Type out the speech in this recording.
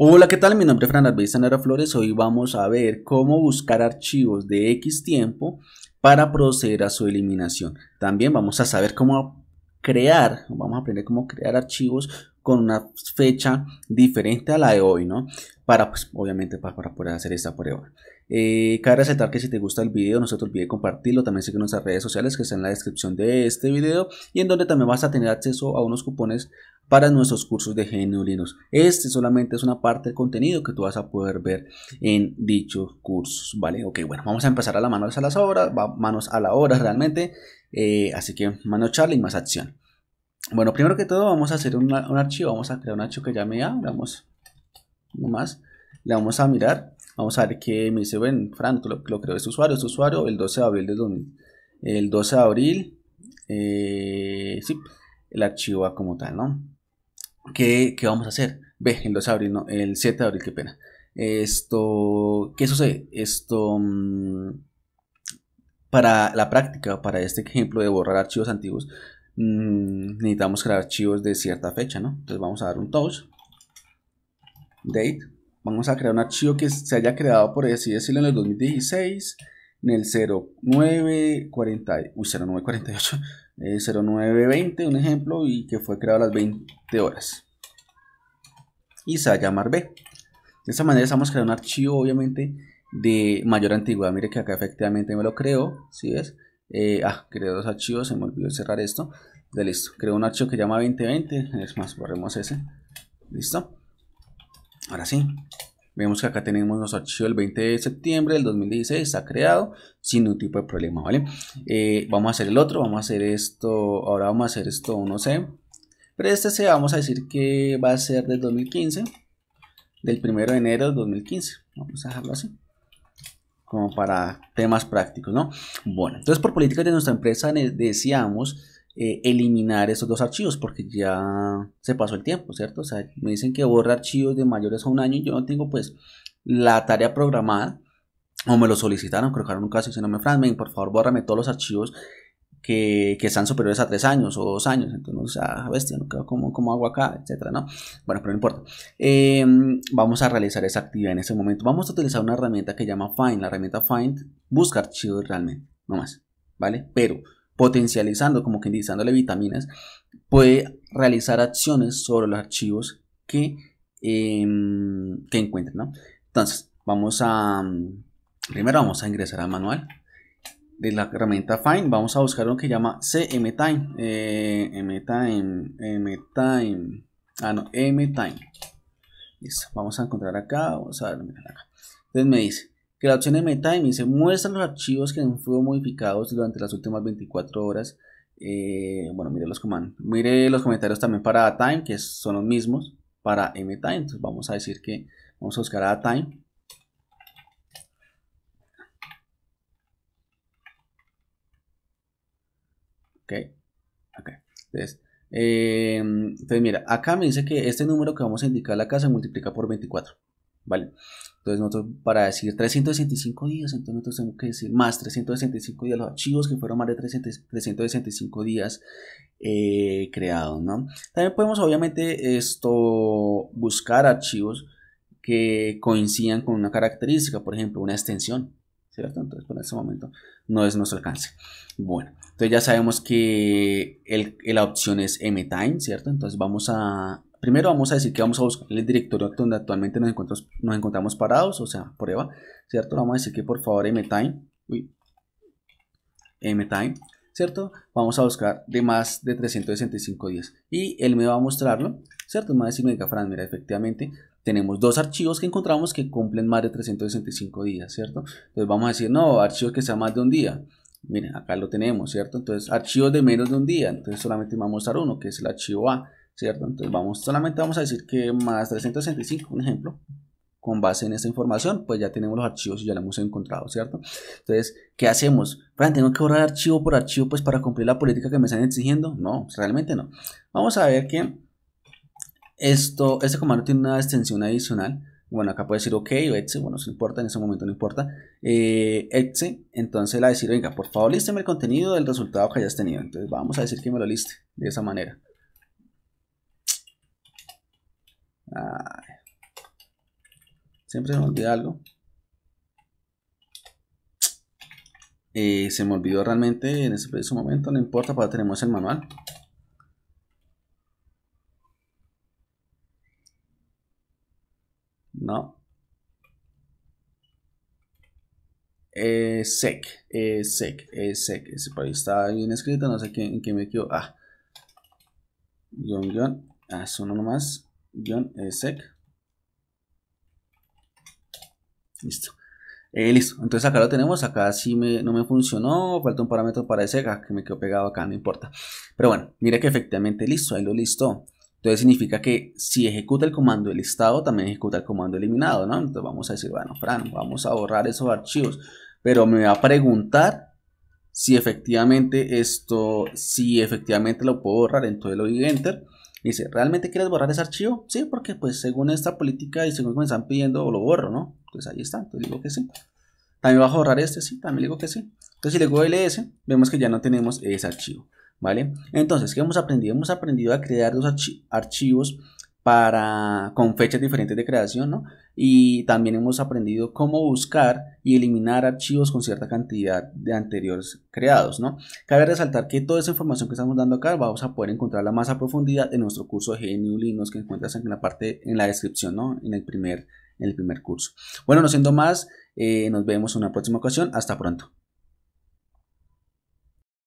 Hola, ¿qué tal? Mi nombre es Fran Arbey Flores. Hoy vamos a ver cómo buscar archivos de X tiempo para proceder a su eliminación. También vamos a saber cómo crear, vamos a aprender cómo crear archivos con una fecha diferente a la de hoy, ¿no? Para, pues, obviamente, para, poder hacer esta prueba. Eh, cabe resaltar que si te gusta el video, no se te olvide compartirlo. También sigue nuestras redes sociales que están en la descripción de este video y en donde también vas a tener acceso a unos cupones para nuestros cursos de GNU Linux. Este solamente es una parte del contenido que tú vas a poder ver en dichos cursos, ¿vale? Ok, bueno, vamos a empezar a la manos a las obras, manos a la obra realmente, eh, así que mano charla y más acción. Bueno, primero que todo vamos a hacer un archivo, vamos a crear un archivo que llame A, vamos, nomás, le vamos a mirar, vamos a ver que me dice, ven, Fran, lo, creo, es este usuario, este usuario, el 12 de abril de 2000, el 12 de abril, eh, sí, el archivo va como tal, ¿no? ¿Qué, vamos a hacer? Ve, el 2 de abril, el 7 de abril, qué pena. Esto, ¿qué sucede? Esto, mm, para la práctica, para este ejemplo de borrar archivos antiguos, mm, necesitamos crear archivos de cierta fecha, ¿no? Entonces vamos a dar un touch, date, vamos a crear un archivo que se haya creado, por así decirlo, en el 2016, en el uy, 0948, 0920, eh, un ejemplo, y que fue creado a las 20 horas. Y se va a llamar B. De esta manera estamos creando un archivo, obviamente, de mayor antigüedad. Mire que acá efectivamente me lo creo, si ves? Eh, ah, creo dos archivos, se me olvidó cerrar esto. De listo, creo un archivo que llama 2020, es más, borremos ese. Listo. Ahora sí, Vemos que acá tenemos nuestro archivo del 20 de septiembre del 2016, está creado sin ningún tipo de problema, ¿vale? Eh, vamos a hacer el otro, vamos a hacer esto, ahora vamos a hacer esto, no sé. Pero este se vamos a decir que va a ser del 2015, del 1 de enero del 2015. Vamos a dejarlo así como para temas prácticos, ¿no? Bueno, entonces por políticas de nuestra empresa deseamos eh, eliminar esos dos archivos porque ya se pasó el tiempo, ¿cierto? O sea, me dicen que borra archivos de mayores a un año y yo no tengo pues la tarea programada o me lo solicitaron, creo era un caso y no me Franklin, por favor, bórrame todos los archivos que, que están superiores a tres años o dos años. Entonces, sea, bestia, no como, hago acá, etcétera, ¿no? Bueno, pero no importa. Em, vamos a realizar esa actividad en este momento. Vamos a utilizar una herramienta que llama Find. La herramienta Find busca archivos realmente, no más, ¿vale? Pero potencializando, como que dándole vitaminas, puede realizar acciones sobre los archivos que, eh, que Entonces, vamos a. Mm, primero vamos a ingresar al manual de la herramienta Find. Vamos a buscar lo que llama CMTime. Eh, time, m time, Ah, no, MTime. Listo, vamos a encontrar acá. Vamos a ver, acá. Entonces me dice que la opción MTime dice muestran los archivos que han sido modificados durante las últimas 24 horas. Eh, bueno, mire los Mire los comentarios también para Time, que son los mismos para MTime. Entonces vamos a decir que vamos a buscar a Time. Ok, ok. Entonces, eh, entonces, mira, acá me dice que este número que vamos a indicar acá se multiplica por 24. ¿vale? Entonces nosotros para decir 365 días, entonces nosotros tenemos que decir más 365 días, los archivos que fueron más de 365 días eh, creados, ¿no? También podemos obviamente esto buscar archivos que coincidan con una característica, por ejemplo, una extensión, ¿cierto? Entonces por este momento no es nuestro alcance. Bueno, entonces ya sabemos que la opción es mtime, ¿cierto? Entonces vamos a Primero vamos a decir que vamos a buscar el directorio donde actualmente nos encontramos, nos encontramos parados, o sea, prueba, ¿cierto? Vamos a decir que por favor mtime, uy, mtime, ¿cierto? Vamos a buscar de más de 365 días y él me va a mostrarlo, ¿cierto? Me va a decir, mira, mira, efectivamente tenemos dos archivos que encontramos que cumplen más de 365 días, ¿cierto? Entonces vamos a decir, no, archivos que sean más de un día. Miren, acá lo tenemos, ¿cierto? Entonces, archivos de menos de un día. Entonces, solamente me va a mostrar uno, que es el archivo A. ¿cierto? Entonces vamos, solamente vamos a decir que más 365, un ejemplo, con base en esta información, pues ya tenemos los archivos y ya lo hemos encontrado, ¿cierto? Entonces, ¿qué hacemos? bueno ¿tengo que borrar archivo por archivo pues para cumplir la política que me están exigiendo? No, realmente no. Vamos a ver que esto, este comando tiene una extensión adicional. Bueno, acá puede decir OK o exe, bueno, no importa, en ese momento no importa. Eh, exe, entonces a decir, venga, por favor, lísteme el contenido del resultado que hayas tenido. Entonces vamos a decir que me lo liste de esa manera. Siempre se me olvida algo. Eh, se me olvidó realmente en ese preciso momento, no importa, para tenemos el manual. No. Eh, sec, eh, sec, sec. Ese por ahí está bien escrito, no sé qué, en qué me quedó Ah, guión, guión. Ah, es uno nomás. Eh, sec. Listo. Eh, listo, entonces acá lo tenemos, acá sí me, no me funcionó, falta un parámetro para ese ah, que me quedó pegado acá, no importa. Pero bueno, mira que efectivamente listo, ahí lo listo, Entonces significa que si ejecuta el comando del listado, también ejecuta el comando eliminado, ¿no? Entonces vamos a decir, bueno, Fran, vamos a borrar esos archivos. Pero me va a preguntar si efectivamente esto, si efectivamente lo puedo borrar, entonces lo doy enter Dice, ¿realmente quieres borrar ese archivo? Sí, porque pues según esta política y según me están pidiendo, lo borro, ¿no? Pues ahí está, entonces digo que sí. También vas a borrar este, sí, también digo que sí. Entonces si le digo ls, vemos que ya no tenemos ese archivo, ¿vale? Entonces, ¿qué hemos aprendido? Hemos aprendido a crear los archivos con fechas diferentes de creación, ¿no? Y también hemos aprendido cómo buscar y eliminar archivos con cierta cantidad de anteriores creados, ¿no? Cabe resaltar que toda esa información que estamos dando acá vamos a poder encontrarla más a profundidad en nuestro curso de GNU Linux que encuentras en la parte, en la descripción, ¿no? En el primer, en el primer curso. Bueno, no siendo más, eh, nos vemos en una próxima ocasión. Hasta pronto.